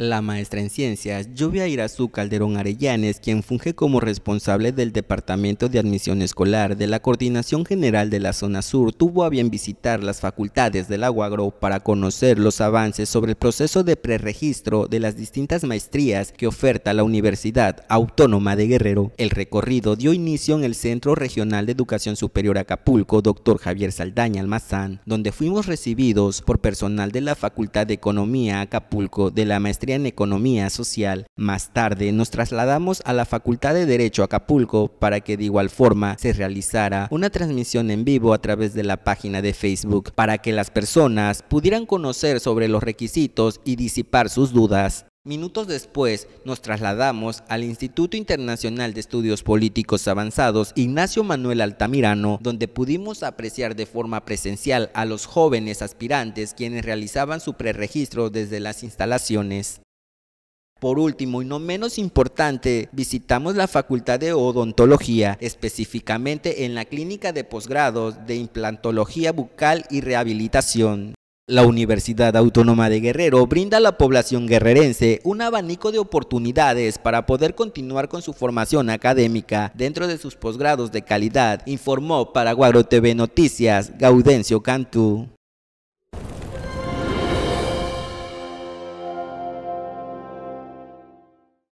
La maestra en ciencias, Lluvia Irazú Calderón Arellanes, quien funge como responsable del Departamento de Admisión Escolar de la Coordinación General de la Zona Sur, tuvo a bien visitar las facultades del Aguagro para conocer los avances sobre el proceso de preregistro de las distintas maestrías que oferta la Universidad Autónoma de Guerrero. El recorrido dio inicio en el Centro Regional de Educación Superior Acapulco, Dr. Javier Saldaña Almazán, donde fuimos recibidos por personal de la Facultad de Economía Acapulco de la Maestría en Economía Social. Más tarde nos trasladamos a la Facultad de Derecho Acapulco para que de igual forma se realizara una transmisión en vivo a través de la página de Facebook para que las personas pudieran conocer sobre los requisitos y disipar sus dudas. Minutos después, nos trasladamos al Instituto Internacional de Estudios Políticos Avanzados Ignacio Manuel Altamirano, donde pudimos apreciar de forma presencial a los jóvenes aspirantes quienes realizaban su preregistro desde las instalaciones. Por último y no menos importante, visitamos la Facultad de Odontología, específicamente en la Clínica de Posgrados de Implantología Bucal y Rehabilitación. La Universidad Autónoma de Guerrero brinda a la población guerrerense un abanico de oportunidades para poder continuar con su formación académica dentro de sus posgrados de calidad, informó Paraguaro TV Noticias Gaudencio Cantú.